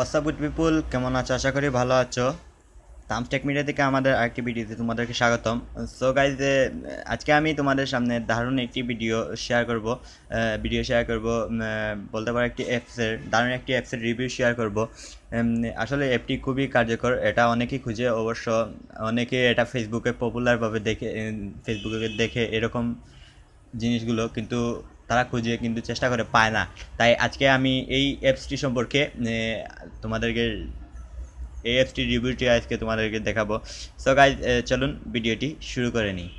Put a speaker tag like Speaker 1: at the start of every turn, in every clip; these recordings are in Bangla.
Speaker 1: হোয়াটসঅ্যাপ পিপুল কেমন আছো আশা করি ভালো আছো তামস্টেক মিডিয়া থেকে আমাদের আরেকটি ভিডিওতে তোমাদেরকে স্বাগতম সো গাইজ আজকে আমি তোমাদের সামনে দারুণ একটি ভিডিও শেয়ার করব ভিডিও শেয়ার করব বলতে পারো একটি অ্যাপসের দারুণ একটি অ্যাপসের রিভিউ শেয়ার করব আসলে অ্যাপটি খুবই কার্যকর এটা অনেকেই খুঁজে অবশ্য অনেকে এটা ফেসবুকে পপুলারভাবে দেখে ফেসবুকে দেখে এরকম জিনিসগুলো কিন্তু তারা খুঁজে কিন্তু চেষ্টা করে পায় না তাই আজকে আমি এই অ্যাপসটি সম্পর্কে তোমাদেরকে এই অ্যাপসটির রিভিউটি আজকে তোমাদেরকে দেখাবো সো গাই চলুন ভিডিওটি শুরু করে নিই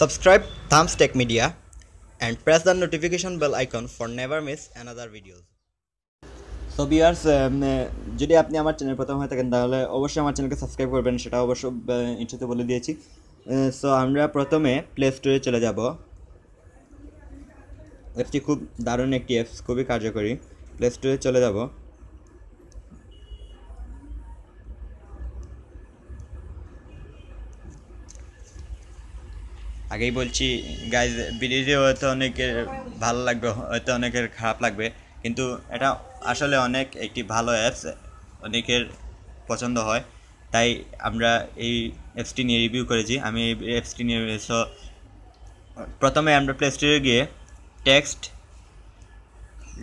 Speaker 1: subscribe Thumbs Tech Media and press the notification bell icon for never miss another videos. So বিয়ার্স um, uh, যদি আপনি আমার চ্যানেল প্রথম হয়ে থাকেন তাহলে অবশ্যই আমার চ্যানেলকে সাবস্ক্রাইব করবেন সেটা অবশ্য ইন্টারতে বলে দিয়েছি সো আমরা প্রথমে প্লে স্টোরে চলে যাব অ্যাপটি খুব দারুণ একটি অ্যাপস খুবই কার্যকরী প্লে স্টোরে চলে যাব আগেই বলছি গাইজ ভিডিও হয়তো অনেকের ভালো লাগবে হয়তো অনেকের খারাপ লাগবে কিন্তু এটা আসলে অনেক একটি ভালো অ্যাপস অনেকের পছন্দ হয় তাই আমরা এই অ্যাপসটি নিয়ে রিভিউ করেছি আমি এই অ্যাপসটি নিয়ে সো প্রথমে আমরা প্লে স্টোরে গিয়ে টেক্সট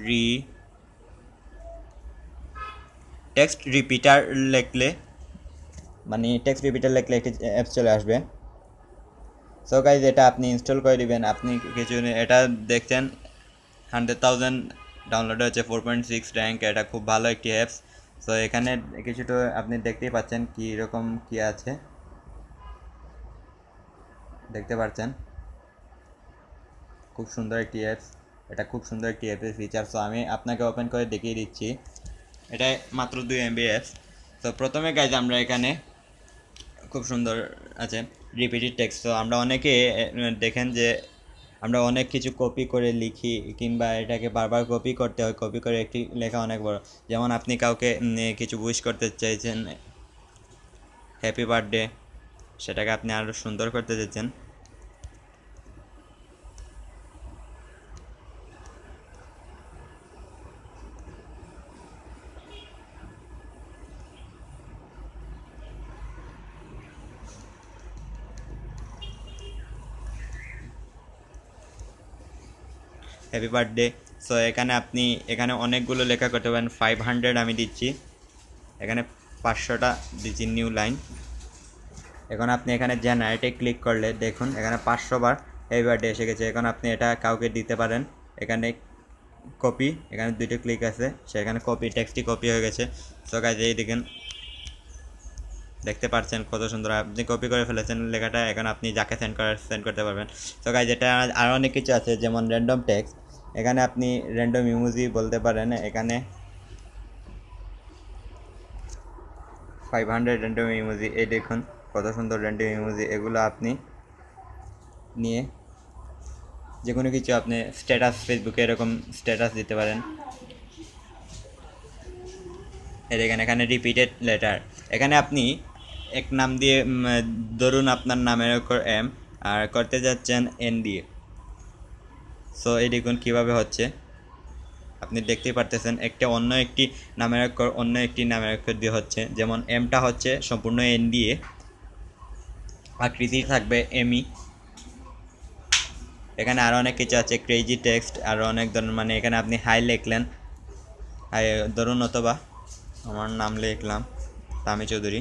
Speaker 1: রি টেক্সট রিপিটার লিখলে মানে টেক্সট রিপিটার লিখলে একটি অ্যাপস চলে আসবে সো গাইজ এটা আপনি ইনস্টল করে দিবেন আপনি কিছু এটা দেখছেন হান্ড্রেড থাউজেন্ড ডাউনলোড হচ্ছে ফোর পয়েন্ট সিক্স র্যাঙ্ক এটা খুব ভালো একটি অ্যাপস সো এখানে কিছুটা আপনি দেখতেই পাচ্ছেন কী রকম কী আছে দেখতে পাচ্ছেন খুব সুন্দর একটি অ্যাপস এটা খুব সুন্দর একটি অ্যাপের ফিচার সো আমি আপনাকে ওপেন করে দেখিয়ে দিচ্ছি এটা মাত্র দুই এমবি অ্যাপস তো প্রথমে গাইজ আমরা এখানে খুব সুন্দর আছে রিপিটেড টেক্সট তো আমরা অনেকে দেখেন যে আমরা অনেক কিছু কপি করে লিখি কিংবা এটাকে বারবার কপি করতে হয় কপি করে একটি লেখা অনেক বড় যেমন আপনি কাউকে কিছু উইশ করতে চাইছেন হ্যাপি বার্থডে সেটাকে আপনি আরও সুন্দর করতে চাইছেন হ্যাপি বার্থডে সো এখানে আপনি এখানে অনেকগুলো লেখা করতে পারেন ফাইভ হান্ড্রেড আমি দিচ্ছি এখানে পাঁচশোটা দিচ্ছি নিউ লাইন এখন আপনি এখানে জেনারেটে ক্লিক করলে দেখুন এখানে পাঁচশো বার হ্যাপি বার্থডে এসে গেছে এখন আপনি এটা কাউকে দিতে পারেন এখানে কপি এখানে দুটো ক্লিক আছে সেখানে কপি টেক্সটটি কপি হয়ে গেছে সো কাজে এই দেখেন দেখতে পাচ্ছেন কত সুন্দর আপনি কপি করে ফেলেছেন লেখাটা এখন আপনি যাকে সেন্ড করার সেন্ড করতে পারবেন সো গাইজ এটা আরও অনেক কিছু আছে যেমন র্যান্ডম টেক্সট এখানে আপনি র্যান্ডম ইমোজি বলতে পারেন এখানে ফাইভ হান্ড্রেড র্যান্ডম ইমোজি এই দেখুন কত সুন্দর র্যান্ডম ইমোজি এগুলো আপনি নিয়ে যে কোনো কিছু আপনি স্ট্যাটাস ফেসবুকে এরকম স্ট্যাটাস দিতে পারেন এ দেখেন এখানে রিপিটেড লেটার এখানে আপনি এক নাম দিয়ে ধরুন আপনার নামের এম আর করতে যাচ্ছেন এন দিয়ে সো এই দেখুন কীভাবে হচ্ছে আপনি দেখতেই পারতেছেন একটা অন্য একটি নামের অক্ষর অন্য একটি নামের অক্ষর দিয়ে হচ্ছে যেমন এমটা হচ্ছে সম্পূর্ণ এন দিয়ে আকৃতি থাকবে এমই e। এখানে আরও অনেক কিছু আছে ক্রেজি টেক্সট আরও অনেক ধরনের মানে এখানে আপনি হাই লিখলেন হাই ধরুন অথবা আমার নাম লিখলাম তামি চৌধুরী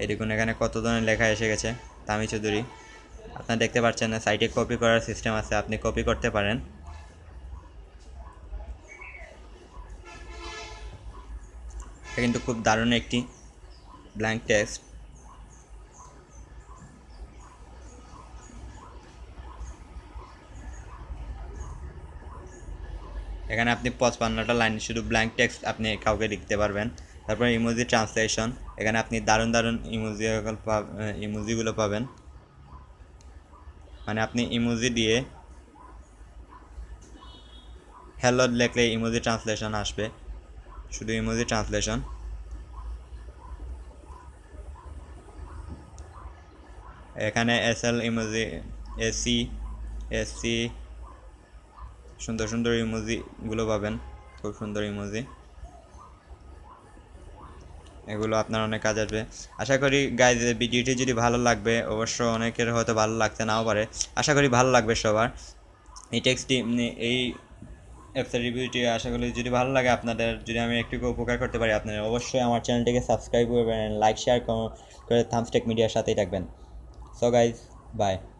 Speaker 1: এই দেখুন এখানে কত ধরনের লেখা এসে গেছে তামি চৌধুরী আপনারা দেখতে পাচ্ছেন না সাইটে কপি করার সিস্টেম আছে আপনি কপি করতে পারেন এটা কিন্তু খুব দারুণ একটি ব্ল্যাঙ্ক টেক্সট এখানে আপনি পঁচপান্নটা লাইন শুধু ব্ল্যাঙ্ক টেক্সট আপনি কাউকে লিখতে পারবেন তারপর ইমোজি ট্রান্সলেশন এখানে আপনি দারুণ দারুণ ইমোজি ইমোজিগুলো পাবেন মানে আপনি ইমোজি দিয়ে হ্যালো লেখলে ইমোজি ট্রান্সলেশন আসবে শুধু ইমোজি ট্রান্সলেশন এখানে এস এল ইমোজি এসি এসি সুন্দর সুন্দর ইমোজিগুলো পাবেন খুব সুন্দর ইমোজি এগুলো আপনার অনেক কাজ আসবে আশা করি গাইজ ভিডিওটি যদি ভালো লাগবে অবশ্য অনেকের হয়তো ভালো লাগতে নাও পারে আশা করি ভালো লাগবে সবার এই টেক্সটি এই অ্যাপসের রিভিউটি আশা করি যদি ভালো লাগে আপনাদের যদি আমি একটু উপকার করতে পারি আপনারা অবশ্যই আমার চ্যানেলটিকে সাবস্ক্রাইব করবেন লাইক শেয়ার করে থামস্টেক মিডিয়ার সাথেই থাকবেন সো গাইজ বাই